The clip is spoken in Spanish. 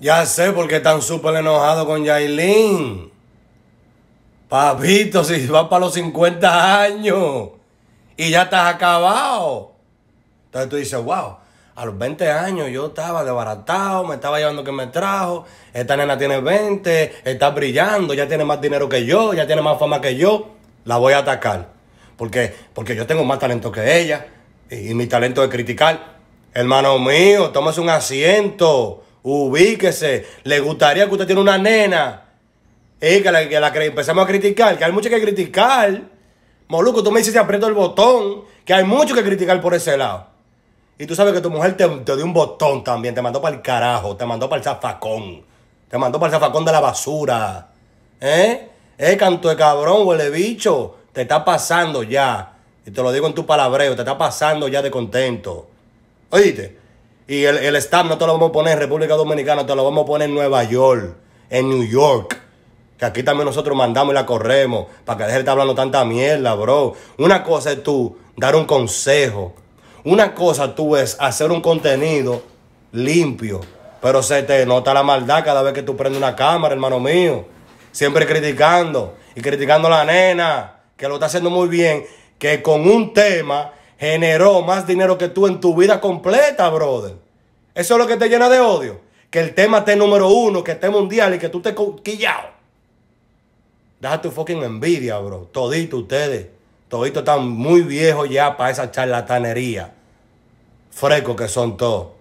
Ya sé por qué están súper enojados con Yailin. Papito, si vas para los 50 años y ya estás acabado. Entonces tú dices, wow, a los 20 años yo estaba desbaratado, me estaba llevando que me trajo. Esta nena tiene 20, está brillando, ya tiene más dinero que yo, ya tiene más fama que yo. La voy a atacar. Porque, porque yo tengo más talento que ella y, mi talento es criticar. Hermano mío, tomas un asiento ubíquese. Le gustaría que usted tiene una nena. Eh, que la, que empezamos a criticar, que hay mucho que criticar. Moluco, tú me dices aprieto el botón, que hay mucho que criticar por ese lado. Y tú sabes que tu mujer te, te dio un botón también, te mandó para el carajo, te mandó para el zafacón, te mandó para el zafacón de la basura. ¿Eh? Eh, canto de cabrón, huele bicho, te está pasando ya. Y te lo digo en tu palabreo, te está pasando ya de contento. Oíste. Y el, el staff no te lo vamos a poner en República Dominicana, te lo vamos a poner en Nueva York, en New York. Que aquí también nosotros mandamos y la corremos. Para que deje de estar hablando tanta mierda, bro. Una cosa es tú dar un consejo. Una cosa tú es hacer un contenido limpio. Pero se te nota la maldad cada vez que tú prendes una cámara, hermano mío. Siempre criticando. Y criticando a la nena. Que lo está haciendo muy bien. Que con un tema generó más dinero que tú en tu vida completa, brother. Eso es lo que te llena de odio. Que el tema esté número uno, que esté mundial y que tú te quillao. Deja tu fucking envidia, bro. Todito ustedes. Todito están muy viejos ya para esa charlatanería. Fresco que son todos.